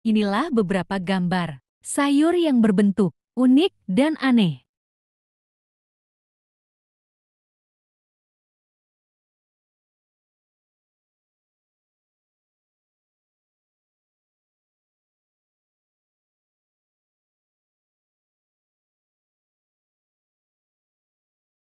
Inilah beberapa gambar sayur yang berbentuk unik dan aneh.